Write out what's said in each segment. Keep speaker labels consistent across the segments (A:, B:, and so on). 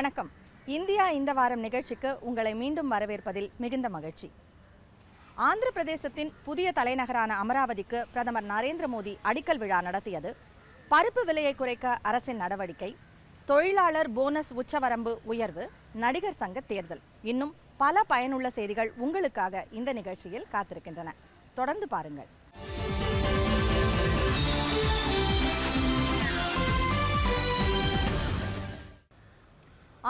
A: வணக்கம் இந்தியா இந்த வாரம் நிகழ்ச்சிக்கு உங்களை மீண்டும் வரவேற்பதில் மிகுந்த மகிழ்ச்சி ஆந்திர பிரதேசத்தின் புதிய தலைநகரான அமராவதிக்கு பிரதமர் நரேந்திர மோடி அடிக்கல் விழா நடத்தியது பருப்பு விலையை குறைக்க அரசின் நடவடிக்கை தொழிலாளர் போனஸ் உச்சவரம்பு உயர்வு நடிகர் சங்க தேர்தல் இன்னும் பல பயனுள்ள செய்திகள் உங்களுக்காக இந்த நிகழ்ச்சியில் காத்திருக்கின்றன தொடர்ந்து பாருங்கள்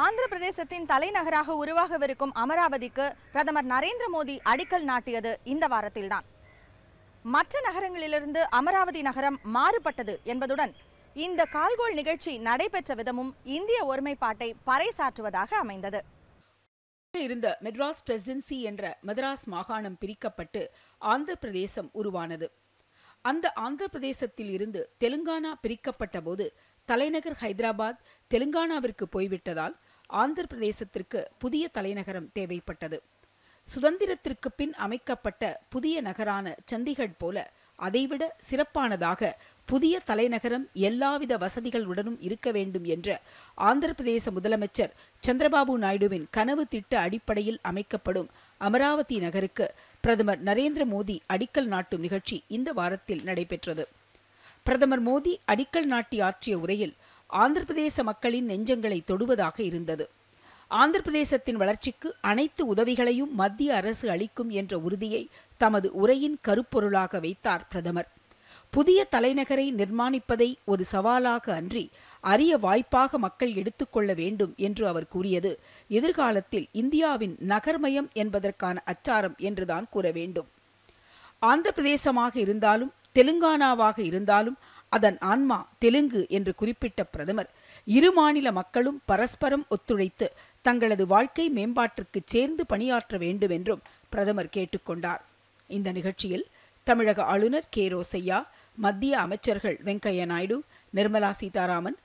A: ஆந்திர பிரதேசத்தின் தலைநகராக உருவாகவிருக்கும் அமராவதிக்கு பிரதமர் நரேந்திர மோடி அடிக்கல் நாட்டியது இந்த வாரத்தில்தான் மற்ற நகரங்களிலிருந்து அமராவதி நகரம் மாறுபட்டது என்பதுடன் இந்த கால்கோள் நிகழ்ச்சி நடைபெற்ற விதமும் இந்திய
B: ஒருமைப்பாட்டை பறைசாற்றுவதாக அமைந்தது இருந்த மெட்ராஸ் பிரசிடென்சி என்ற மெட்ராஸ் மாகாணம் பிரிக்கப்பட்டு ஆந்திர பிரதேசம் உருவானது அந்த ஆந்திர பிரதேசத்தில் இருந்து தெலுங்கானா பிரிக்கப்பட்ட போது தலைநகர் ஹைதராபாத் தெலுங்கானாவிற்கு போய்விட்டதால் ஆந்திர பிரதேசத்திற்கு புதிய தலைநகரம் தேவைப்பட்டது சுதந்திரத்திற்கு பின் அமைக்கப்பட்ட புதிய நகரான சண்டிகட் போல அதைவிட சிறப்பானதாக புதிய தலைநகரம் எல்லாவித வசதிகளுடனும் இருக்க வேண்டும் என்ற ஆந்திர பிரதேச முதலமைச்சர் சந்திரபாபு நாயுடுவின் கனவு திட்ட அடிப்படையில் அமைக்கப்படும் அமராவதி நகருக்கு பிரதமர் நரேந்திர மோடி அடிக்கல் நாட்டும் நிகழ்ச்சி இந்த வாரத்தில் நடைபெற்றது பிரதமர் மோடி அடிக்கல் நாட்டி ஆற்றிய உரையில் ஆந்திர பிரதேச மக்களின் நெஞ்சங்களை தொடுவதாக இருந்தது ஆந்திர பிரதேசத்தின் வளர்ச்சிக்கு அனைத்து உதவிகளையும் மத்திய அரசு அளிக்கும் என்ற உறுதியை தமது உரையின் கருப்பொருளாக வைத்தார் பிரதமர் புதிய தலைநகரை நிர்மாணிப்பதை ஒரு சவாலாக அன்றி அரிய வாய்ப்பாக மக்கள் எடுத்துக்கொள்ள வேண்டும் என்று அவர் கூறியது எதிர்காலத்தில் இந்தியாவின் நகர்மயம் என்பதற்கான அச்சாரம் என்றுதான் கூற வேண்டும் ஆந்திர பிரதேசமாக இருந்தாலும் தெலுங்கானாவாக இருந்தாலும் அதன் ஆன்மா தெலுங்கு என்று குறிப்பிட்ட பிரதமர் இரு மாநில மக்களும் பரஸ்பரம் ஒத்துழைத்து தங்களது வாழ்க்கை மேம்பாட்டிற்கு சேர்ந்து பணியாற்ற வேண்டும் என்றும் பிரதமர் கேட்டுக்கொண்டார் இந்த நிகழ்ச்சியில் தமிழக ஆளுநர் கே ரோசையா மத்திய அமைச்சர்கள் வெங்கையா நாயுடு நிர்மலா சீதாராமன்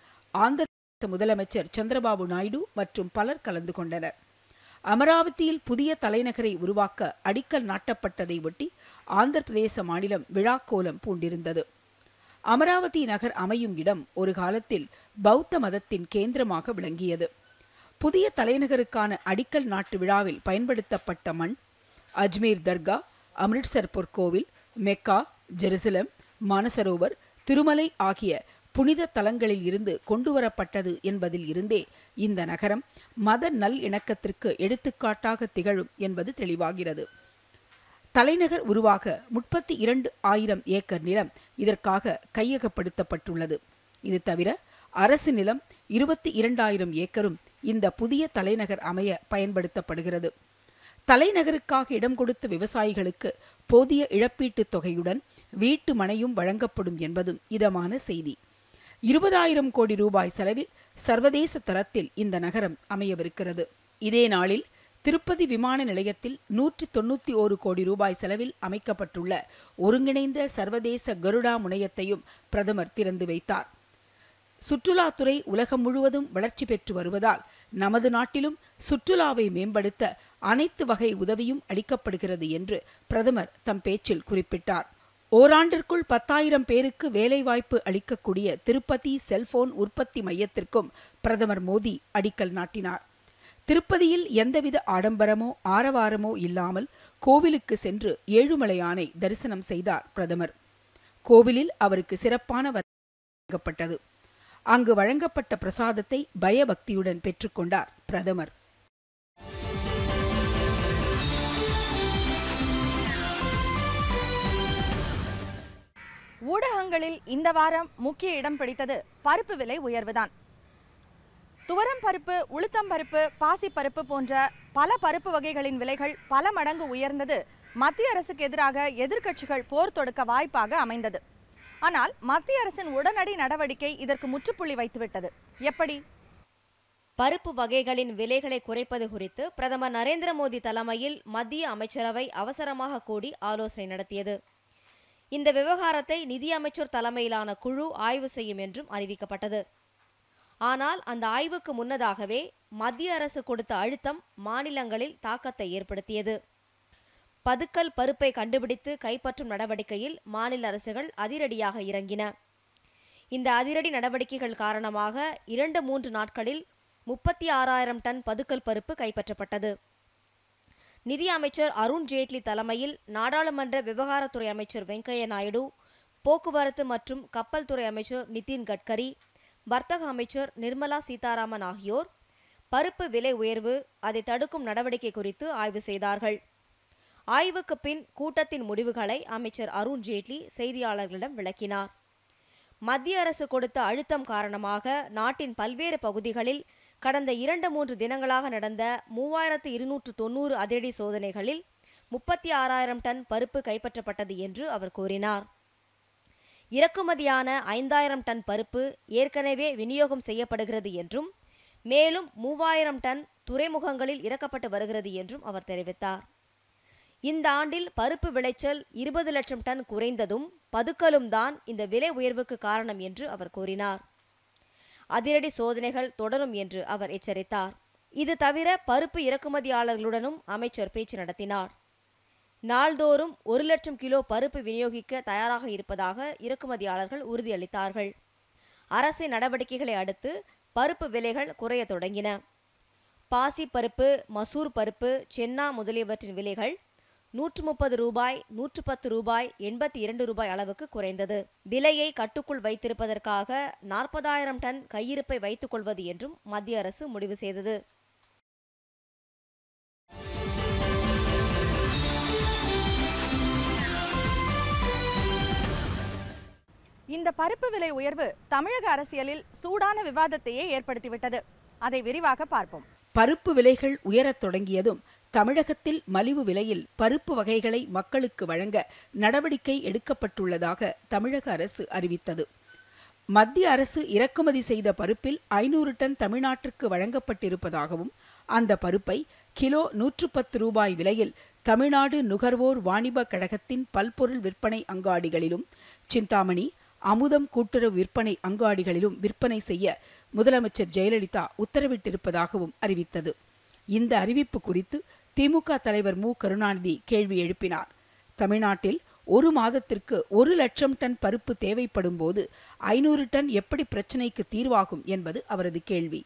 B: ஆந்திர முதலமைச்சர் சந்திரபாபு நாயுடு மற்றும் பலர் கலந்து கொண்டனர் அமராவதியில் புதிய தலைநகரை உருவாக்க அடிக்கல் நாட்டப்பட்டதை ஒட்டி ஆந்திர பிரதேச மாநிலம் விழாக்கோலம் பூண்டிருந்தது அமராவதி நகர் அமையும் இடம் ஒரு காலத்தில் பௌத்த மதத்தின் கேந்திரமாக விளங்கியது புதிய தலைநகருக்கான அடிக்கல் நாட்டு விழாவில் பயன்படுத்தப்பட்ட மண் அஜ்மீர் தர்கா அமிர்த்சர் பொற்கோவில் மெக்கா ஜெருசலம் மானசரோவர் திருமலை ஆகிய புனித தலங்களில் இருந்து கொண்டுவரப்பட்டது என்பதில் இருந்தே இந்த நகரம் மத நல் இணக்கத்திற்கு எடுத்துக்காட்டாக திகழும் என்பது தெளிவாகிறது தலைநகர் உருவாக முப்பத்தி இரண்டு ஆயிரம் ஏக்கர் நிலம் இதற்காக கையகப்படுத்தப்பட்டுள்ளது இது தவிர அரசு நிலம் இருபத்தி இரண்டாயிரம் ஏக்கரும் இந்த புதிய தலைநகர் அமைய பயன்படுத்தப்படுகிறது தலைநகருக்காக இடம் கொடுத்த விவசாயிகளுக்கு போதிய இழப்பீட்டுத் தொகையுடன் வீட்டு மனையும் வழங்கப்படும் என்பதும் இதமான செய்தி இருபதாயிரம் கோடி ரூபாய் செலவில் சர்வதேச தரத்தில் இந்த நகரம் அமையவிருக்கிறது இதே நாளில் திருப்பதி விமான நிலையத்தில் நூற்றி தொன்னூத்தி ஓரு கோடி ரூபாய் செலவில் அமைக்கப்பட்டுள்ள ஒருங்கிணைந்த சர்வதேச கருடா முனையத்தையும் பிரதமர் திறந்து வைத்தார் சுற்றுலாத்துறை உலகம் முழுவதும் வளர்ச்சி பெற்று வருவதால் நமது நாட்டிலும் சுற்றுலாவை மேம்படுத்த அனைத்து வகை உதவியும் அளிக்கப்படுகிறது என்று பிரதமர் தம் பேச்சில் குறிப்பிட்டார் ஓராண்டிற்குள் பத்தாயிரம் பேருக்கு வேலைவாய்ப்பு அளிக்கக்கூடிய திருப்பதி செல்போன் உற்பத்தி மையத்திற்கும் பிரதமர் மோடி அடிக்கல் நாட்டினார் திருப்பதியில் எந்தவித ஆடம்பரமோ ஆரவாரமோ இல்லாமல் கோவிலுக்கு சென்று ஏழுமலையானை தரிசனம் செய்தார் பிரதமர் கோவிலில் அவருக்கு சிறப்பான வழங்கப்பட்டது அங்கு வழங்கப்பட்ட பிரசாதத்தை பயபக்தியுடன் பெற்றுக்கொண்டார் பிரதமர்
A: ஊடகங்களில் இந்த வாரம் முக்கிய இடம் பிடித்தது பருப்பு விலை உயர்வுதான் துவரம் பருப்பு உளுத்தம் பருப்பு பாசிப்பருப்பு போன்ற பல பருப்பு வகைகளின் விலைகள் பல மடங்கு உயர்ந்தது மத்திய அரசுக்கு எதிராக எதிர்க்கட்சிகள் போர் தொடுக்க வாய்ப்பாக அமைந்தது
C: ஆனால் மத்திய அரசின் உடனடி நடவடிக்கை இதற்கு முற்றுப்புள்ளி வைத்துவிட்டது எப்படி பருப்பு வகைகளின் விலைகளை குறைப்பது குறித்து பிரதமர் நரேந்திர மோடி தலைமையில் மத்திய அமைச்சரவை அவசரமாக கூடி ஆலோசனை நடத்தியது இந்த விவகாரத்தை நிதியமைச்சர் தலைமையிலான குழு ஆய்வு செய்யும் என்றும் அறிவிக்கப்பட்டது ஆனால் அந்த ஆய்வுக்கு முன்னதாகவே மத்திய அரசு கொடுத்த அழுத்தம் மாநிலங்களில் தாக்கத்தை ஏற்படுத்தியது பதுக்கல் பருப்பை கண்டுபிடித்து கைப்பற்றும் நடவடிக்கையில் மாநில அரசுகள் அதிரடியாக இறங்கின இந்த அதிரடி நடவடிக்கைகள் காரணமாக இரண்டு மூன்று நாட்களில் முப்பத்தி ஆறாயிரம் டன் பதுக்கல் பருப்பு கைப்பற்றப்பட்டது நிதி அமைச்சர் அருண் ஜேட்லி தலைமையில் நாடாளுமன்ற விவகாரத்துறை அமைச்சர் வெங்கையா நாயுடு போக்குவரத்து மற்றும் கப்பல் துறை அமைச்சர் நிதின் கட்கரி வர்த்தக அமைச்சர் நிர்மலா சீதாராமன் ஆகியோர் பருப்பு விலை உயர்வு அதை தடுக்கும் நடவடிக்கை குறித்து ஆய்வு செய்தார்கள் ஆய்வுக்கு பின் கூட்டத்தின் முடிவுகளை அமைச்சர் அருண் ஜேட்லி செய்தியாளர்களிடம் விளக்கினார் மத்திய அரசு கொடுத்த அழுத்தம் காரணமாக நாட்டின் பல்வேறு பகுதிகளில் கடந்த இரண்டு மூன்று தினங்களாக நடந்த மூவாயிரத்து இருநூற்று தொன்னூறு அதிரடி சோதனைகளில் முப்பத்தி ஆறாயிரம் டன் பருப்பு கைப்பற்றப்பட்டது என்று அவர் கூறினார் இறக்குமதியான ஐந்தாயிரம் டன் பருப்பு ஏற்கனவே விநியோகம் செய்யப்படுகிறது என்றும் மேலும் மூவாயிரம் டன் துறைமுகங்களில் இறக்கப்பட்டு வருகிறது என்றும் அவர் தெரிவித்தார் இந்த ஆண்டில் பருப்பு விளைச்சல் இருபது லட்சம் டன் குறைந்ததும் பதுக்கலும் தான் இந்த விலை உயர்வுக்கு காரணம் என்று அவர் கூறினார் அதிரடி சோதனைகள் தொடரும் என்று அவர் எச்சரித்தார் இது தவிர பருப்பு இறக்குமதியாளர்களுடனும் அமைச்சர் பேச்சு நடத்தினார் நாள்தோறும் ஒரு லட்சம் கிலோ பருப்பு விநியோகிக்க தயாராக இருப்பதாக இறக்குமதியாளர்கள் உறுதியளித்தார்கள் அரசின் நடவடிக்கைகளை அடுத்து பருப்பு விலைகள் குறைய தொடங்கின பாசி பருப்பு மசூர் பருப்பு சென்னா முதலியவற்றின் விலைகள் நூற்று முப்பது ரூபாய் நூற்று பத்து ரூபாய் எண்பத்தி இரண்டு ரூபாய் அளவுக்கு குறைந்தது விலையை கட்டுக்குள் வைத்திருப்பதற்காக நாற்பதாயிரம் டன் கையிருப்பை வைத்துக்கொள்வது என்றும் மத்திய அரசு முடிவு செய்தது
A: இந்த பருப்பு விலை உயர்வு தமிழக அரசியலில் சூடான விவாதத்தையே ஏற்படுத்திவிட்டது அதை விரிவாக பார்ப்போம்
B: பருப்பு விலைகள் உயரத் தொடங்கியதும் தமிழகத்தில் மலிவு விலையில் பருப்பு வகைகளை மக்களுக்கு வழங்க நடவடிக்கை எடுக்கப்பட்டுள்ளதாக தமிழக அரசு அறிவித்தது மத்திய அரசு இறக்குமதி செய்த பருப்பில் ஐநூறு டன் தமிழ்நாட்டிற்கு வழங்கப்பட்டிருப்பதாகவும் அந்த பருப்பை கிலோ நூற்று பத்து ரூபாய் விலையில் தமிழ்நாடு நுகர்வோர் வாணிப கழகத்தின் பல்பொருள் விற்பனை அங்காடிகளிலும் சிந்தாமணி அமுதம் கூட்டுறவு விற்பனை அங்காடிகளிலும் விற்பனை செய்ய முதலமைச்சர் ஜெயலலிதா உத்தரவிட்டிருப்பதாகவும் அறிவித்தது இந்த அறிவிப்பு குறித்து திமுக தலைவர் மு கருணாநிதி கேள்வி எழுப்பினார் தமிழ்நாட்டில் ஒரு மாதத்திற்கு ஒரு லட்சம் டன் பருப்பு தேவைப்படும் போது ஐநூறு டன் எப்படி பிரச்சினைக்கு தீர்வாகும் என்பது அவரது கேள்வி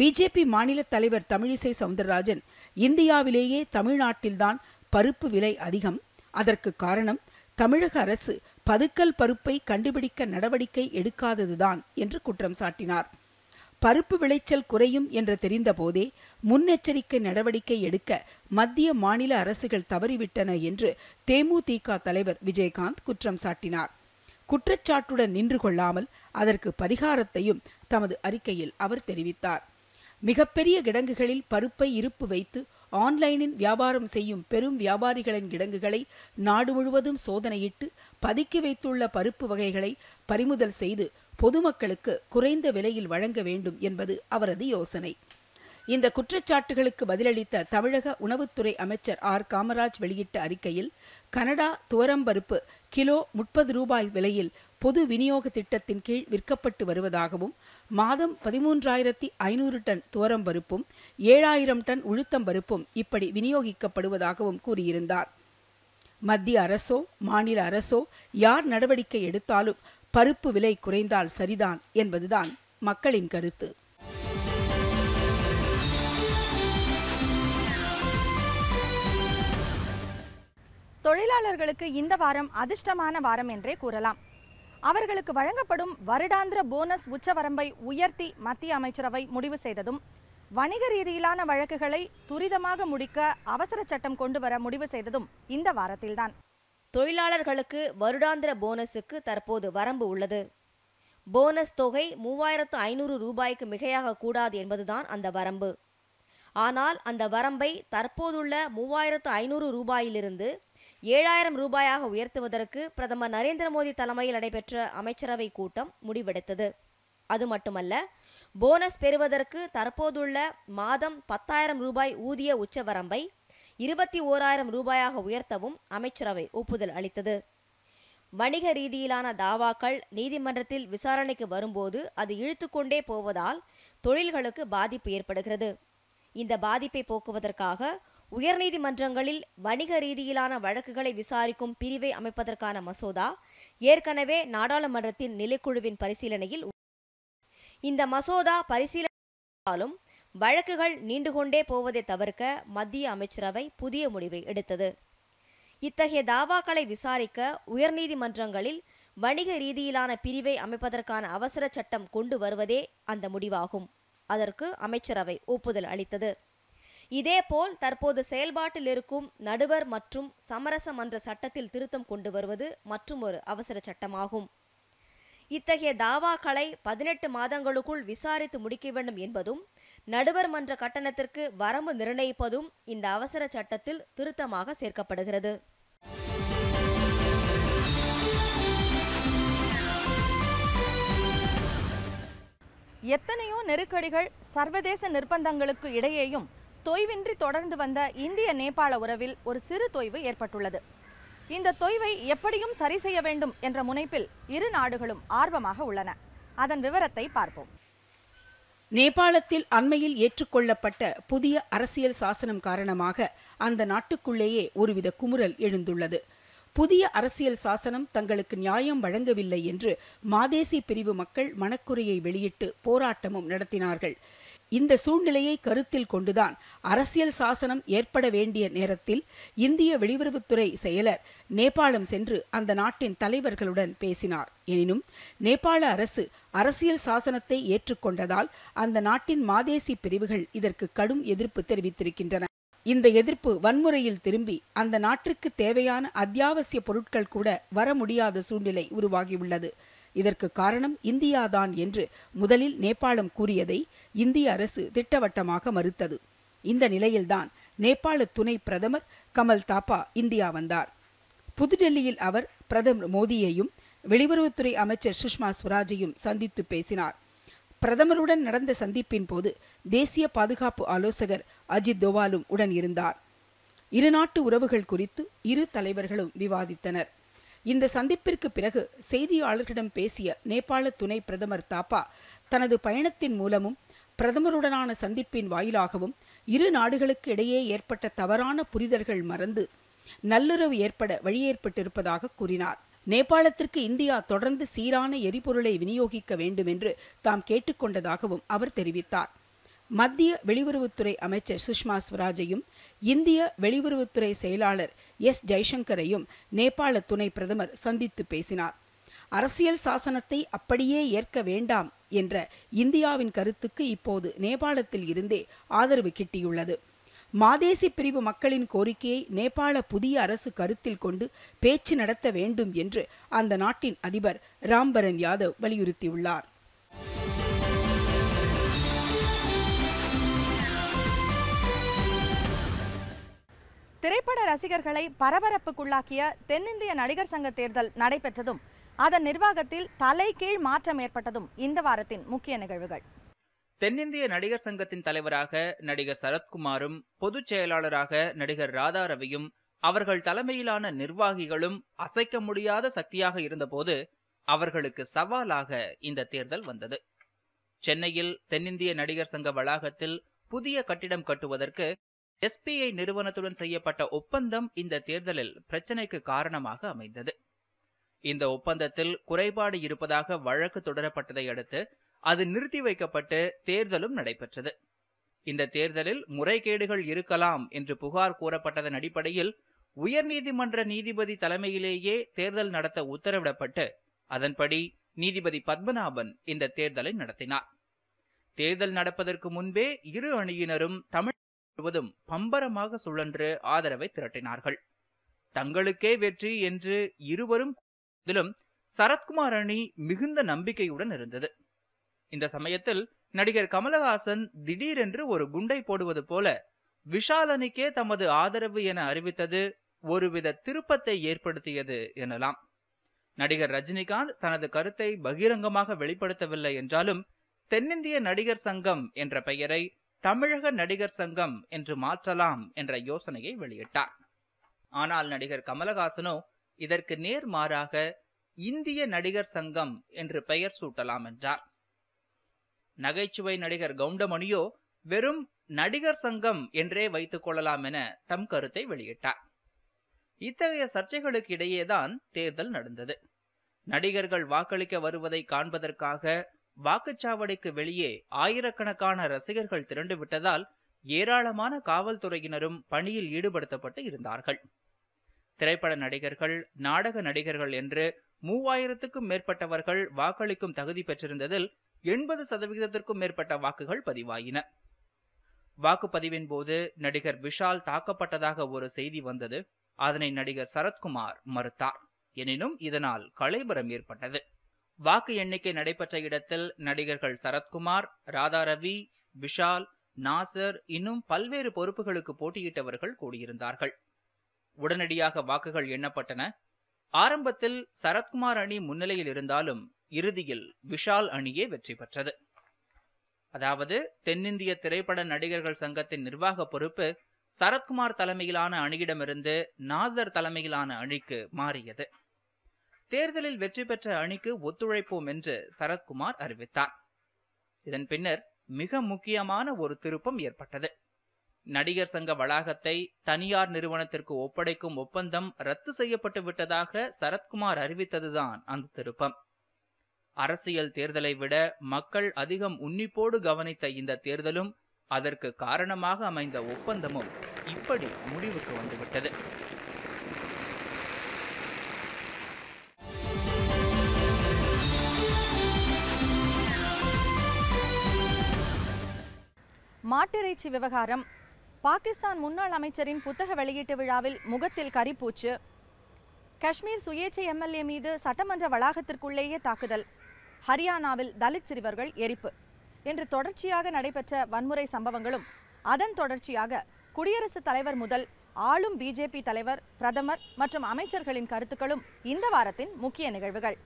B: பிஜேபி மாநில தலைவர் தமிழிசை சவுந்தரராஜன் இந்தியாவிலேயே தமிழ்நாட்டில்தான் பருப்பு விலை அதிகம் அதற்கு காரணம் தமிழக அரசு பதுக்கல் பருப்பை கண்டுபிடிக்க நடவடிக்கை எடுக்காததுதான் என்று குற்றம் சாட்டினார் பருப்பு விளைச்சல் குறையும் என்று தெரிந்தபோதே முன்னெச்சரிக்கை நடவடிக்கை எடுக்க மத்திய மாநில அரசுகள் தவறிவிட்டன என்று தேமுதிக தலைவர் விஜயகாந்த் குற்றம் சாட்டினார் குற்றச்சாட்டுடன் நின்று கொள்ளாமல் அதற்கு பரிகாரத்தையும் தமது அறிக்கையில் அவர் தெரிவித்தார் மிகப்பெரிய கிடங்குகளில் பருப்பை இருப்பு வைத்து ஆன்லைனில் வியாபாரம் செய்யும் பெரும் வியாபாரிகளின் கிடங்குகளை நாடு முழுவதும் சோதனையிட்டு பதுக்கி வைத்துள்ள பருப்பு வகைகளை பறிமுதல் செய்து பொதுமக்களுக்கு குறைந்த விலையில் வழங்க வேண்டும் என்பது அவரது யோசனை இந்த குற்றச்சாட்டுகளுக்கு பதிலளித்த தமிழக உணவுத்துறை அமைச்சர் ஆர் காமராஜ் வெளியிட்ட அறிக்கையில் கனடா துவரம்பருப்பு கிலோ முப்பது ரூபாய் விலையில் பொது விநியோக திட்டத்தின் கீழ் விற்கப்பட்டு வருவதாகவும் மாதம் பதிமூன்றாயிரத்தி ஐநூறு டன் துவரம்பருப்பும் ஏழாயிரம் டன் உளுத்தம்பருப்பும் இப்படி விநியோகிக்கப்படுவதாகவும் கூறியிருந்தார் மத்திய அரசோ மாநில அரசோ யார் நடவடிக்கை எடுத்தாலும் பருப்பு விலை குறைந்தால் சரிதான் என்பதுதான் மக்களின் கருத்து
A: தொழிலாளர்களுக்கு இந்த வாரம் அதிர்ஷ்டமான வாரம் என்றே கூறலாம் அவர்களுக்கு வழங்கப்படும் வருடாந்திர போனஸ் உச்சவரம்பை உயர்த்தி மத்திய அமைச்சரவை முடிவு செய்ததும் வணிக ரீதியிலான வழக்குகளை துரிதமாக முடிக்க அவசர சட்டம் கொண்டு வர முடிவு
C: செய்ததும் இந்த வாரத்தில்தான் தொழிலாளர்களுக்கு வருடாந்திர போனஸுக்கு தற்போது வரம்பு உள்ளது போனஸ் தொகை மூவாயிரத்து ஐநூறு ரூபாய்க்கு மிகையாக கூடாது என்பதுதான் அந்த வரம்பு ஆனால் அந்த வரம்பை தற்போதுள்ள மூவாயிரத்து ஐநூறு ரூபாயிலிருந்து ஏழாயிரம் ரூபாயாக உயர்த்துவதற்கு பிரதமர் நரேந்திர மோடி தலைமையில் நடைபெற்ற அமைச்சரவை கூட்டம் முடிவெடுத்தது அது மட்டுமல்ல போனஸ் பெறுவதற்கு தற்போதுள்ள மாதம் பத்தாயிரம் ரூபாய் ஊதிய உச்சவரம்பை இருபத்தி ஓராயிரம் ரூபாயாக உயர்த்தவும் அமைச்சரவை ஒப்புதல் அளித்தது வணிக ரீதியிலான தாவாக்கள் நீதிமன்றத்தில் விசாரணைக்கு வரும்போது அது இழுத்துக்கொண்டே போவதால் தொழில்களுக்கு பாதிப்பு ஏற்படுகிறது இந்த பாதிப்பை போக்குவதற்காக உயர்நீதிமன்றங்களில் வணிக ரீதியிலான வழக்குகளை விசாரிக்கும் பிரிவை அமைப்பதற்கான மசோதா ஏற்கனவே நாடாளுமன்றத்தின் நிலைக்குழுவின் பரிசீலனையில் இந்த மசோதா பரிசீலனாலும் வழக்குகள் நீண்டுகொண்டே போவதை தவிர்க்க மத்திய அமைச்சரவை புதிய முடிவை எடுத்தது இத்தகைய தாவாக்களை விசாரிக்க உயர்நீதிமன்றங்களில் வணிக ரீதியிலான பிரிவை அமைப்பதற்கான அவசர சட்டம் கொண்டு வருவதே அந்த முடிவாகும் அதற்கு அமைச்சரவை ஒப்புதல் அளித்தது இதேபோல் தற்போது செயல்பாட்டில் இருக்கும் நடுவர் மற்றும் சமரச மன்ற சட்டத்தில் திருத்தம் கொண்டு வருவது மற்றும் ஒரு அவசர சட்டமாகும் இத்தகைய தாவாக்களை பதினெட்டு மாதங்களுக்குள் விசாரித்து முடிக்க வேண்டும் என்பதும் நடுவர் மன்ற கட்டணத்திற்கு வரம்பு நிர்ணயிப்பதும் இந்த அவசர சட்டத்தில் திருத்தமாக சேர்க்கப்படுகிறது
A: எத்தனையோ நெருக்கடிகள் சர்வதேச நிர்பந்தங்களுக்கு இடையேயும் தொய்வின்றி தொடர்ந்து வந்த இந்திய நேபாள உறவில் ஒரு சிறு தொய்வு ஏற்பட்டுள்ளது இந்த தொய்வை எப்படியும் சரி செய்ய வேண்டும் என்ற முனைப்பில் இரு நாடுகளும் ஆர்வமாக உள்ளன அதன் விவரத்தை பார்ப்போம்
B: நேபாளத்தில் அண்மையில் ஏற்றுக்கொள்ளப்பட்ட புதிய அரசியல் சாசனம் காரணமாக அந்த நாட்டுக்குள்ளேயே ஒருவித குமுறல் எழுந்துள்ளது புதிய அரசியல் சாசனம் தங்களுக்கு நியாயம் வழங்கவில்லை என்று மாதேசி பிரிவு மக்கள் மனக்குறையை வெளியிட்டு போராட்டமும் நடத்தினார்கள் இந்த சூழ்நிலையை கருத்தில் கொண்டுதான் அரசியல் சாசனம் ஏற்பட வேண்டிய நேரத்தில் இந்திய வெளியுறவுத்துறை செயலர் நேபாளம் சென்று அந்த நாட்டின் தலைவர்களுடன் பேசினார் எனினும் நேபாள அரசு அரசியல் சாசனத்தை ஏற்றுக்கொண்டதால் அந்த நாட்டின் மாதேசி பிரிவுகள் இதற்கு கடும் எதிர்ப்பு தெரிவித்திருக்கின்றன இந்த எதிர்ப்பு வன்முறையில் திரும்பி அந்த நாட்டிற்கு தேவையான அத்தியாவசிய பொருட்கள் கூட வர முடியாத சூழ்நிலை உருவாகியுள்ளது இதற்கு காரணம் இந்தியாதான் என்று முதலில் நேபாளம் கூறியதை இந்திய அரசு திட்டவட்டமாக மறுத்தது இந்த நிலையில்தான் நேபாள துணை பிரதமர் கமல் தாப்பா இந்தியா வந்தார் புதுடெல்லியில் அவர் பிரதமர் மோடியையும் வெளியுறவுத்துறை அமைச்சர் சுஷ்மா சுவராஜையும் சந்தித்து பேசினார் பிரதமருடன் நடந்த சந்திப்பின் போது தேசிய பாதுகாப்பு ஆலோசகர் அஜித் தோவாலும் உடன் இருந்தார் இருநாட்டு உறவுகள் குறித்து இரு தலைவர்களும் விவாதித்தனர் இந்த சந்திப்பிற்கு பிறகு செய்தியாளர்களிடம் பேசிய நேபாள துணை பிரதமர் தாப்பா தனது பயணத்தின் மூலமும் பிரதமருடனான சந்திப்பின் வாயிலாகவும் இரு நாடுகளுக்கு இடையே ஏற்பட்ட தவறான புரிதல்கள் மறந்து நல்லுறவு ஏற்பட வழியேற்பட்டிருப்பதாக கூறினார் நேபாளத்திற்கு இந்தியா தொடர்ந்து சீரான எரிபொருளை விநியோகிக்க வேண்டும் என்று தாம் கேட்டுக்கொண்டதாகவும் அவர் தெரிவித்தார் மத்திய வெளியுறவுத்துறை அமைச்சர் சுஷ்மா ஸ்வராஜையும் இந்திய வெளியுறவுத்துறை செயலாளர் எஸ் ஜெய்சங்கரையும் நேபாள துணை பிரதமர் சந்தித்து பேசினார் அரசியல் சாசனத்தை அப்படியே ஏற்க வேண்டாம் என்ற இந்தியாவின் கருத்துக்கு இப்போது நேபாளத்தில் இருந்தே ஆதரவு கிட்டியுள்ளது மாதேசி பிரிவு மக்களின் கோரிக்கையை நேபாள புதிய அரசு கருத்தில் கொண்டு பேச்சு நடத்த வேண்டும் என்று அந்த நாட்டின் அதிபர் ராம்பரன் யாதவ் வலியுறுத்தியுள்ளார் திரைப்பட ரசிகர்களை
A: பரபரப்புக்குள்ளாக்கிய தென்னிந்திய நடிகர் சங்க தேர்தல் நடைபெற்றதும் அதன் நிர்வாகத்தில் தலைகீழ் மாற்றம் ஏற்பட்டதும் இந்த வாரத்தின் முக்கிய நிகழ்வுகள்
D: தென்னிந்திய நடிகர் சங்கத்தின் தலைவராக நடிகர் சரத்குமாரும் பொதுச் செயலாளராக நடிகர் ராதா ரவியும் அவர்கள் தலைமையிலான நிர்வாகிகளும் அசைக்க முடியாத சக்தியாக இருந்தபோது அவர்களுக்கு சவாலாக இந்த தேர்தல் வந்தது சென்னையில் தென்னிந்திய நடிகர் சங்க வளாகத்தில் புதிய கட்டிடம் கட்டுவதற்கு எஸ்பிஐ நிறுவனத்துடன் செய்யப்பட்ட ஒப்பந்தம் இந்த தேர்தலில் பிரச்சனைக்கு காரணமாக அமைந்தது இந்த ஒப்பந்தத்தில் குறைபாடு இருப்பதாக வழக்கு தொடரப்பட்டதை அடுத்து அது நிறுத்தி வைக்கப்பட்டு தேர்தலும் நடைபெற்றது இந்த தேர்தலில் முறைகேடுகள் இருக்கலாம் என்று புகார் கூறப்பட்டதன் அடிப்படையில் உயர்நீதிமன்ற நீதிபதி தலைமையிலேயே தேர்தல் நடத்த உத்தரவிடப்பட்டு அதன்படி நீதிபதி பத்மநாபன் இந்த தேர்தலை நடத்தினார் தேர்தல் நடப்பதற்கு முன்பே இரு அணியினரும் தமிழ் முழுவதும் பம்பரமாக சுழன்று ஆதரவை திரட்டினார்கள் தங்களுக்கே வெற்றி என்று இருவரும் இதிலும் சரத்குமார் அணி மிகுந்த நம்பிக்கையுடன் இருந்தது இந்த சமயத்தில் நடிகர் கமலஹாசன் திடீரென்று ஒரு குண்டை போடுவது போல அணிக்கே தமது ஆதரவு என அறிவித்தது ஒருவித திருப்பத்தை ஏற்படுத்தியது எனலாம் நடிகர் ரஜினிகாந்த் தனது கருத்தை பகிரங்கமாக வெளிப்படுத்தவில்லை என்றாலும் தென்னிந்திய நடிகர் சங்கம் என்ற பெயரை தமிழக நடிகர் சங்கம் என்று மாற்றலாம் என்ற யோசனையை வெளியிட்டார் ஆனால் நடிகர் கமலஹாசனோ இதற்கு நேர்மாறாக இந்திய நடிகர் சங்கம் என்று பெயர் சூட்டலாம் என்றார் நகைச்சுவை நடிகர் கவுண்டமணியோ வெறும் நடிகர் சங்கம் என்றே வைத்துக் கொள்ளலாம் என தம் கருத்தை வெளியிட்டார் இத்தகைய சர்ச்சைகளுக்கு இடையேதான் தேர்தல் நடந்தது நடிகர்கள் வாக்களிக்க வருவதை காண்பதற்காக வாக்குச்சாவடிக்கு வெளியே ஆயிரக்கணக்கான ரசிகர்கள் திரண்டு விட்டதால் ஏராளமான காவல்துறையினரும் பணியில் ஈடுபடுத்தப்பட்டு இருந்தார்கள் திரைப்பட நடிகர்கள் நாடக நடிகர்கள் என்று மூவாயிரத்துக்கும் மேற்பட்டவர்கள் வாக்களிக்கும் தகுதி பெற்றிருந்ததில் எண்பது சதவிகிதத்திற்கும் மேற்பட்ட வாக்குகள் பதிவாயின வாக்குப்பதிவின் போது நடிகர் விஷால் தாக்கப்பட்டதாக ஒரு செய்தி வந்தது அதனை நடிகர் சரத்குமார் மறுத்தார் எனினும் இதனால் கலைபுரம் ஏற்பட்டது வாக்கு எண்ணிக்கை நடைபெற்ற இடத்தில் நடிகர்கள் சரத்குமார் ராதாரவி விஷால் நாசர் இன்னும் பல்வேறு பொறுப்புகளுக்கு போட்டியிட்டவர்கள் கூடியிருந்தார்கள் உடனடியாக வாக்குகள் எண்ணப்பட்டன ஆரம்பத்தில் சரத்குமார் அணி முன்னிலையில் இருந்தாலும் இறுதியில் விஷால் அணியே வெற்றி பெற்றது அதாவது தென்னிந்திய திரைப்பட நடிகர்கள் சங்கத்தின் நிர்வாக பொறுப்பு சரத்குமார் தலைமையிலான அணியிடமிருந்து நாசர் தலைமையிலான அணிக்கு மாறியது தேர்தலில் வெற்றி பெற்ற அணிக்கு ஒத்துழைப்போம் என்று சரத்குமார் அறிவித்தார் இதன் பின்னர் மிக முக்கியமான ஒரு திருப்பம் ஏற்பட்டது நடிகர் சங்க வளாகத்தை தனியார் நிறுவனத்திற்கு ஒப்படைக்கும் ஒப்பந்தம் ரத்து செய்யப்பட்டு விட்டதாக சரத்குமார் அறிவித்ததுதான் அந்த திருப்பம் அரசியல் தேர்தலை விட மக்கள் அதிகம் உன்னிப்போடு கவனித்த இந்த தேர்தலும் அதற்கு காரணமாக அமைந்த ஒப்பந்தமும் இப்படி முடிவுக்கு வந்துவிட்டது
A: மாட்டிறைச்சி விவகாரம் பாகிஸ்தான் முன்னாள் அமைச்சரின் புத்தக வெளியீட்டு விழாவில் முகத்தில் கரிப்பூச்சு காஷ்மீர் சுயேட்சை எம்எல்ஏ மீது சட்டமன்ற வளாகத்திற்குள்ளேயே தாக்குதல் ஹரியானாவில் தலித் சிறுவர்கள் எரிப்பு என்று தொடர்ச்சியாக நடைபெற்ற வன்முறை சம்பவங்களும் அதன் தொடர்ச்சியாக குடியரசுத் தலைவர் முதல் ஆளும் பிஜேபி தலைவர் பிரதமர் மற்றும் அமைச்சர்களின் கருத்துக்களும் இந்த வாரத்தின் முக்கிய நிகழ்வுகள்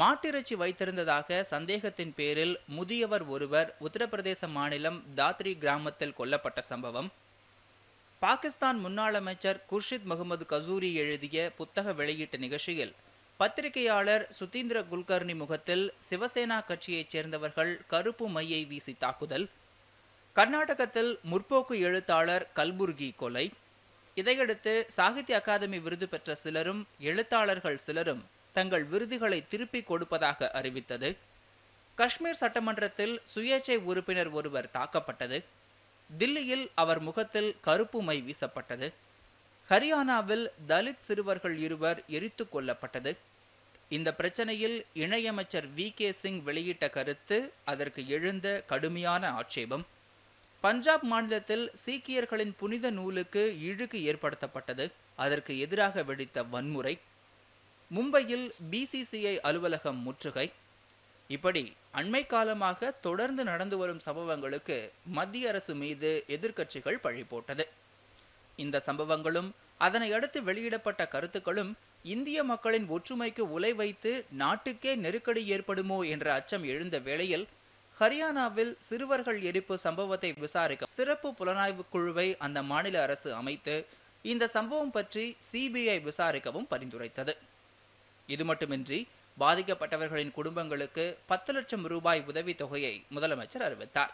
D: மாட்டிறைச்சி வைத்திருந்ததாக சந்தேகத்தின் பேரில் முதியவர் ஒருவர் உத்தரப்பிரதேச மாநிலம் தாத்ரி கிராமத்தில் கொல்லப்பட்ட சம்பவம் பாகிஸ்தான் முன்னாள் அமைச்சர் குர்ஷித் முகமது கசூரி எழுதிய புத்தக வெளியீட்டு நிகழ்ச்சியில் பத்திரிகையாளர் சுதீந்திர குல்கர்னி முகத்தில் சிவசேனா கட்சியைச் சேர்ந்தவர்கள் கருப்பு மையை வீசி தாக்குதல் கர்நாடகத்தில் முற்போக்கு எழுத்தாளர் கல்புர்கி கொலை இதையடுத்து சாகித்ய அகாதமி விருது பெற்ற சிலரும் எழுத்தாளர்கள் சிலரும் தங்கள் விருதுகளை திருப்பிக் கொடுப்பதாக அறிவித்தது காஷ்மீர் சட்டமன்றத்தில் சுயேட்சை உறுப்பினர் ஒருவர் தாக்கப்பட்டது தில்லியில் அவர் முகத்தில் கருப்பு மை வீசப்பட்டது ஹரியானாவில் தலித் சிறுவர்கள் இருவர் எரித்து கொல்லப்பட்டது இந்த பிரச்சனையில் இணையமைச்சர் வி கே சிங் வெளியிட்ட கருத்து அதற்கு எழுந்த கடுமையான ஆட்சேபம் பஞ்சாப் மாநிலத்தில் சீக்கியர்களின் புனித நூலுக்கு இழுக்கு ஏற்படுத்தப்பட்டது அதற்கு எதிராக வெடித்த வன்முறை மும்பையில் பிசிசிஐ அலுவலகம் முற்றுகை இப்படி அண்மை காலமாக தொடர்ந்து நடந்து வரும் சம்பவங்களுக்கு மத்திய அரசு மீது எதிர்க்கட்சிகள் பழி போட்டது இந்த சம்பவங்களும் அதனை அடுத்து வெளியிடப்பட்ட கருத்துக்களும் இந்திய மக்களின் ஒற்றுமைக்கு உலை வைத்து நாட்டுக்கே நெருக்கடி ஏற்படுமோ என்ற அச்சம் எழுந்த வேளையில் ஹரியானாவில் சிறுவர்கள் எரிப்பு சம்பவத்தை விசாரிக்க சிறப்பு புலனாய்வு குழுவை அந்த மாநில அரசு அமைத்து இந்த சம்பவம் பற்றி சிபிஐ விசாரிக்கவும் பரிந்துரைத்தது இது மட்டுமின்றி பாதிக்கப்பட்டவர்களின் குடும்பங்களுக்கு பத்து லட்சம் ரூபாய் உதவித் தொகையை முதலமைச்சர் அறிவித்தார்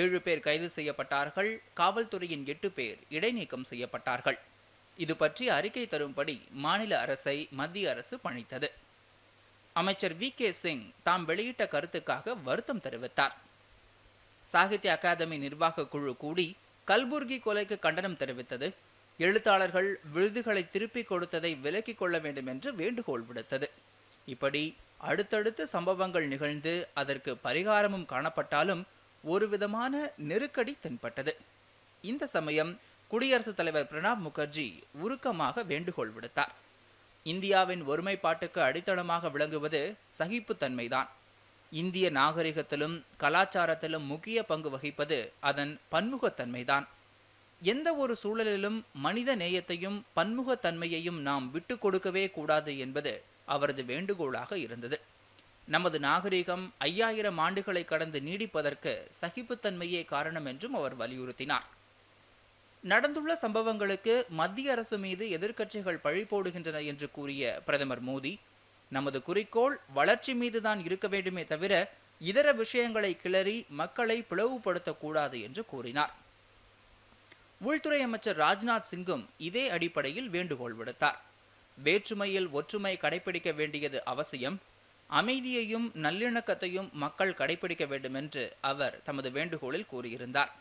D: ஏழு பேர் கைது செய்யப்பட்டார்கள் காவல்துறையின் எட்டு பேர் இடைநீக்கம் செய்யப்பட்டார்கள் இது பற்றி அறிக்கை தரும்படி மாநில அரசை மத்திய அரசு பணித்தது அமைச்சர் வி கே சிங் தாம் வெளியிட்ட கருத்துக்காக வருத்தம் தெரிவித்தார் சாகித்ய அகாதமி நிர்வாக குழு கூடி கல்புர்கி கொலைக்கு கண்டனம் தெரிவித்தது எழுத்தாளர்கள் விருதுகளை திருப்பிக் கொடுத்ததை விலக்கிக் கொள்ள வேண்டும் என்று வேண்டுகோள் விடுத்தது இப்படி அடுத்தடுத்த சம்பவங்கள் நிகழ்ந்து அதற்கு பரிகாரமும் காணப்பட்டாலும் ஒரு விதமான நெருக்கடி தென்பட்டது இந்த சமயம் குடியரசுத் தலைவர் பிரணாப் முகர்ஜி உருக்கமாக வேண்டுகோள் விடுத்தார் இந்தியாவின் ஒருமைப்பாட்டுக்கு அடித்தளமாக விளங்குவது சகிப்புத்தன்மைதான் இந்திய நாகரிகத்திலும் கலாச்சாரத்திலும் முக்கிய பங்கு வகிப்பது அதன் பன்முகத்தன்மைதான் எந்த ஒரு சூழலிலும் மனித நேயத்தையும் பன்முகத்தன்மையையும் நாம் விட்டு கொடுக்கவே கூடாது என்பது அவரது வேண்டுகோளாக இருந்தது நமது நாகரிகம் ஐயாயிரம் ஆண்டுகளை கடந்து நீடிப்பதற்கு சகிப்புத்தன்மையே காரணம் என்றும் அவர் வலியுறுத்தினார் நடந்துள்ள சம்பவங்களுக்கு மத்திய அரசு மீது எதிர்க்கட்சிகள் பழி போடுகின்றன என்று கூறிய பிரதமர் மோடி நமது குறிக்கோள் வளர்ச்சி மீதுதான் இருக்க வேண்டுமே தவிர இதர விஷயங்களை கிளறி மக்களை பிளவுபடுத்தக்கூடாது என்று கூறினார் உள்துறை அமைச்சர் ராஜ்நாத் சிங்கும் இதே அடிப்படையில் வேண்டுகோள் விடுத்தார் வேற்றுமையில் ஒற்றுமை கடைபிடிக்க வேண்டியது அவசியம் அமைதியையும் நல்லிணக்கத்தையும் மக்கள் கடைபிடிக்க வேண்டும் என்று அவர் தமது வேண்டுகோளில் கூறியிருந்தார்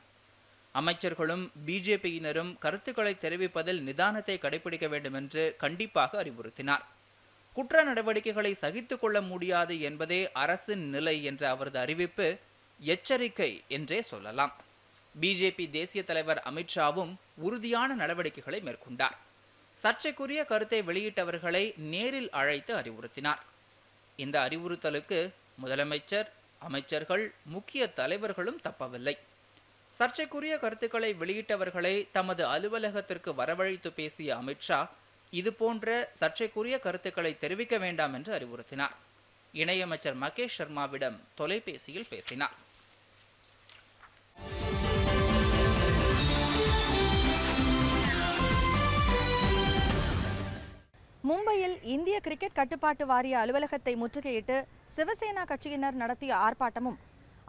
D: அமைச்சர்களும் பிஜேபியினரும் கருத்துக்களை தெரிவிப்பதில் நிதானத்தை கடைபிடிக்க வேண்டும் என்று கண்டிப்பாக அறிவுறுத்தினார் குற்ற நடவடிக்கைகளை சகித்து கொள்ள முடியாது என்பதே அரசின் நிலை என்ற அவரது அறிவிப்பு எச்சரிக்கை என்றே சொல்லலாம் பிஜேபி தேசிய தலைவர் அமித்ஷாவும் உறுதியான நடவடிக்கைகளை மேற்கொண்டார் சர்ச்சைக்குரிய கருத்தை வெளியிட்டவர்களை நேரில் அழைத்து அறிவுறுத்தினார் இந்த அறிவுறுத்தலுக்கு முதலமைச்சர் அமைச்சர்கள் முக்கிய தலைவர்களும் தப்பவில்லை சர்ச்சைக்குரிய கருத்துக்களை வெளியிட்டவர்களை தமது அலுவலகத்திற்கு வரவழைத்து பேசிய அமித்ஷா இதுபோன்ற சர்ச்சைக்குரிய கருத்துக்களை தெரிவிக்க வேண்டாம் என்று அறிவுறுத்தினார் இணையமைச்சர் மகேஷ் சர்மாவிடம் தொலைபேசியில் பேசினார்
A: மும்பையில் இந்திய கிரிக்கெட் கட்டுப்பாட்டு வாரிய அலுவலகத்தை முற்றுகையிட்டு சிவசேனா கட்சியினர் நடத்திய ஆர்ப்பாட்டமும்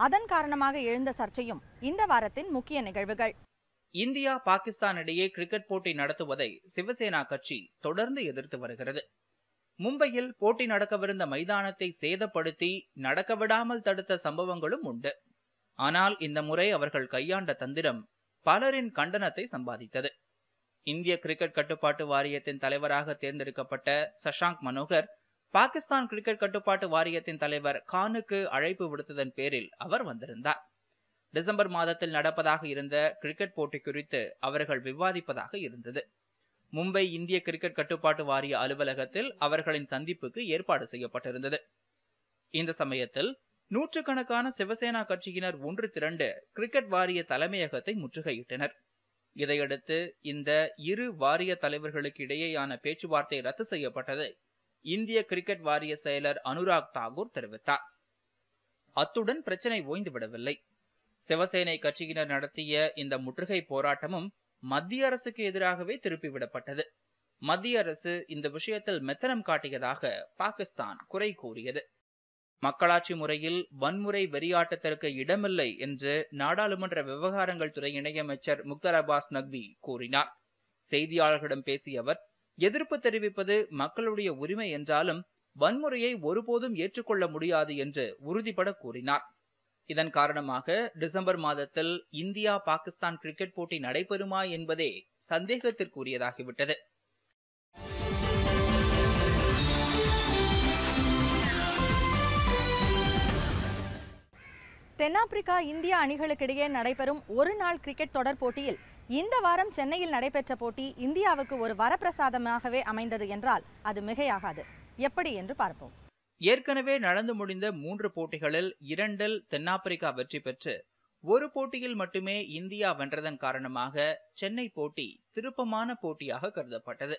A: அதன் காரணமாக எழுந்த சர்ச்சையும் இந்த வாரத்தின் முக்கிய நிகழ்வுகள்
D: இந்தியா பாகிஸ்தான் இடையே கிரிக்கெட் போட்டி நடத்துவதை சிவசேனா கட்சி தொடர்ந்து எதிர்த்து வருகிறது மும்பையில் போட்டி நடக்கவிருந்த மைதானத்தை சேதப்படுத்தி நடக்கவிடாமல் தடுத்த சம்பவங்களும் உண்டு ஆனால் இந்த முறை அவர்கள் கையாண்ட தந்திரம் பலரின் கண்டனத்தை சம்பாதித்தது இந்திய கிரிக்கெட் கட்டுப்பாட்டு வாரியத்தின் தலைவராக தேர்ந்தெடுக்கப்பட்ட சஷாங்க் மனோகர் பாகிஸ்தான் கிரிக்கெட் கட்டுப்பாட்டு வாரியத்தின் தலைவர் கானுக்கு அழைப்பு விடுத்ததன் பேரில் அவர் வந்திருந்தார் டிசம்பர் மாதத்தில் நடப்பதாக இருந்த கிரிக்கெட் போட்டி குறித்து அவர்கள் விவாதிப்பதாக இருந்தது மும்பை இந்திய கிரிக்கெட் கட்டுப்பாட்டு வாரிய அலுவலகத்தில் அவர்களின் சந்திப்புக்கு ஏற்பாடு செய்யப்பட்டிருந்தது இந்த சமயத்தில் நூற்றுக்கணக்கான சிவசேனா கட்சியினர் ஒன்று திரண்டு கிரிக்கெட் வாரிய தலைமையகத்தை முற்றுகையிட்டனர் இதையடுத்து இந்த இரு வாரிய தலைவர்களுக்கு இடையேயான பேச்சுவார்த்தை ரத்து செய்யப்பட்டது இந்திய கிரிக்கெட் வாரிய செயலர் அனுராக் தாகூர் தெரிவித்தார் அத்துடன் பிரச்சனை ஓய்ந்துவிடவில்லை சிவசேனை கட்சியினர் நடத்திய இந்த முற்றுகை போராட்டமும் மத்திய அரசுக்கு எதிராகவே திருப்பிவிடப்பட்டது மத்திய அரசு இந்த விஷயத்தில் மெத்தனம் காட்டியதாக பாகிஸ்தான் குறை கூறியது மக்களாட்சி முறையில் வன்முறை வெறியாட்டத்திற்கு இடமில்லை என்று நாடாளுமன்ற விவகாரங்கள் துறை இணையமைச்சர் முக்தர் அப்பாஸ் நக்வி கூறினார் செய்தியாளர்களிடம் பேசிய அவர் எதிர்ப்பு தெரிவிப்பது மக்களுடைய உரிமை என்றாலும் வன்முறையை ஒருபோதும் ஏற்றுக்கொள்ள முடியாது என்று உறுதிபட கூறினார் இதன் காரணமாக டிசம்பர் மாதத்தில் இந்தியா பாகிஸ்தான் கிரிக்கெட் போட்டி நடைபெறுமா என்பதே சந்தேகத்திற்குரியதாகிவிட்டது
A: தென்னாப்பிரிக்கா இந்தியா அணிகளுக்கிடையே நடைபெறும் ஒரு நாள் கிரிக்கெட் தொடர் போட்டியில் இந்த வாரம் சென்னையில் நடைபெற்ற போட்டி இந்தியாவுக்கு ஒரு வரப்பிரசாதமாகவே அமைந்தது என்றால் அது மிகையாகாது எப்படி என்று பார்ப்போம்
D: ஏற்கனவே நடந்து முடிந்த மூன்று போட்டிகளில் இரண்டில் தென்னாப்பிரிக்கா வெற்றி பெற்று ஒரு போட்டியில் மட்டுமே இந்தியா வென்றதன் காரணமாக சென்னை போட்டி திருப்பமான போட்டியாக கருதப்பட்டது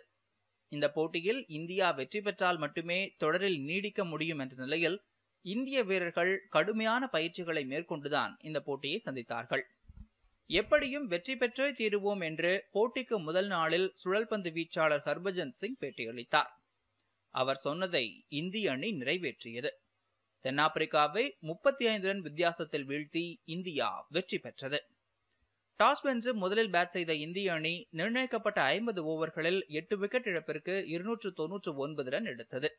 D: இந்த போட்டியில் இந்தியா வெற்றி பெற்றால் மட்டுமே தொடரில் நீடிக்க முடியும் என்ற நிலையில் இந்திய வீரர்கள் கடுமையான பயிற்சிகளை மேற்கொண்டுதான் இந்த போட்டியை சந்தித்தார்கள் எப்படியும் வெற்றி பெற்றே தீருவோம் என்று போட்டிக்கு முதல் நாளில் சுழல்பந்து வீச்சாளர் ஹர்பஜன் சிங் பேட்டியளித்தார் அவர் சொன்னதை இந்திய அணி நிறைவேற்றியது தென்னாப்பிரிக்காவை முப்பத்தி ஐந்து ரன் வித்தியாசத்தில் வீழ்த்தி இந்தியா வெற்றி பெற்றது டாஸ் வென்று முதலில் பேட் செய்த இந்திய அணி நிர்ணயிக்கப்பட்ட ஐம்பது ஓவர்களில் எட்டு விக்கெட் இழப்பிற்கு இருநூற்று தொன்னூற்று ஒன்பது ரன் எடுத்தது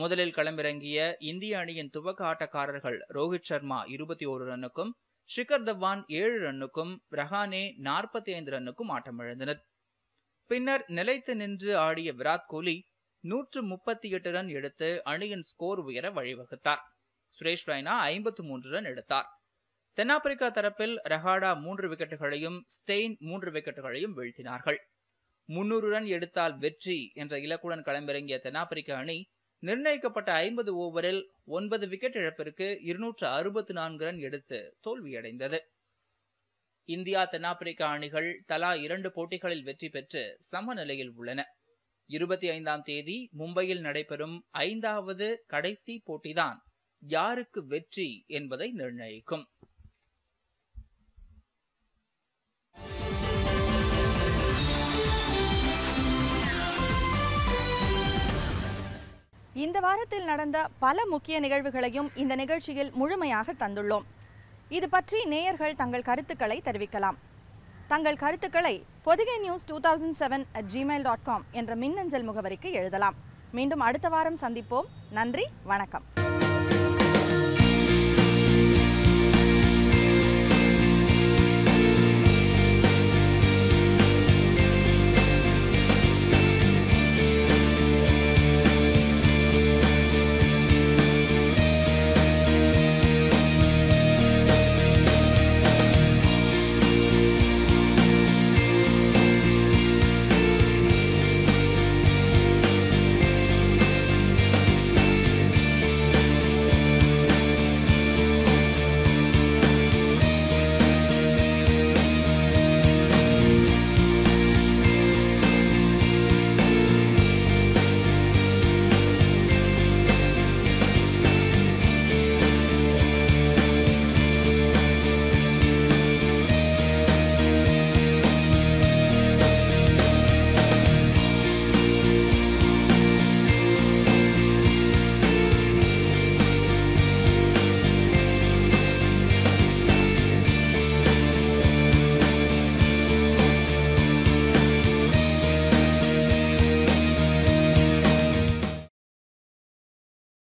D: முதலில் களமிறங்கிய இந்திய அணியின் துவக்க ஆட்டக்காரர்கள் ரோஹித் சர்மா இருபத்தி ஓரு ரன்னுக்கும் ஷிகர் தவான் ஏழு ரன்னுக்கும் ரஹானே நாற்பத்தி ஐந்து ரன்னுக்கும் ஆட்டமிழந்தனர் பின்னர் நிலைத்து நின்று ஆடிய விராட் கோலி நூற்று முப்பத்தி எட்டு ரன் எடுத்து அணியின் ஸ்கோர் உயர வழிவகுத்தார் சுரேஷ் ரெய்னா ஐம்பத்தி மூன்று ரன் எடுத்தார் தென்னாப்பிரிக்கா தரப்பில் ரஹாடா மூன்று விக்கெட்டுகளையும் ஸ்டெயின் மூன்று விக்கெட்டுகளையும் வீழ்த்தினார்கள் முன்னூறு ரன் எடுத்தால் வெற்றி என்ற இலக்குடன் களமிறங்கிய தென்னாப்பிரிக்க அணி நிர்ணயிக்கப்பட்ட ஐம்பது ஓவரில் ஒன்பது விக்கெட் இழப்பிற்கு இருநூற்று அறுபத்தி நான்கு ரன் எடுத்து தோல்வியடைந்தது இந்தியா தென்னாப்பிரிக்கா அணிகள் தலா இரண்டு போட்டிகளில் வெற்றி பெற்று சமநிலையில் உள்ளன இருபத்தி ஐந்தாம் தேதி மும்பையில் நடைபெறும் ஐந்தாவது கடைசி போட்டிதான் யாருக்கு வெற்றி என்பதை நிர்ணயிக்கும்
A: இந்த வாரத்தில் நடந்த பல முக்கிய நிகழ்வுகளையும் இந்த நிகழ்ச்சியில் முழுமையாக தந்துள்ளோம் இது பற்றி நேயர்கள் தங்கள் கருத்துக்களை தெரிவிக்கலாம் தங்கள் கருத்துக்களை Podhigai news two thousand seven at Gmail dot com என்ற மின்னஞ்சல் முகவரிக்கு எழுதலாம் மீண்டும் அடுத்த வாரம் சந்திப்போம் நன்றி வணக்கம்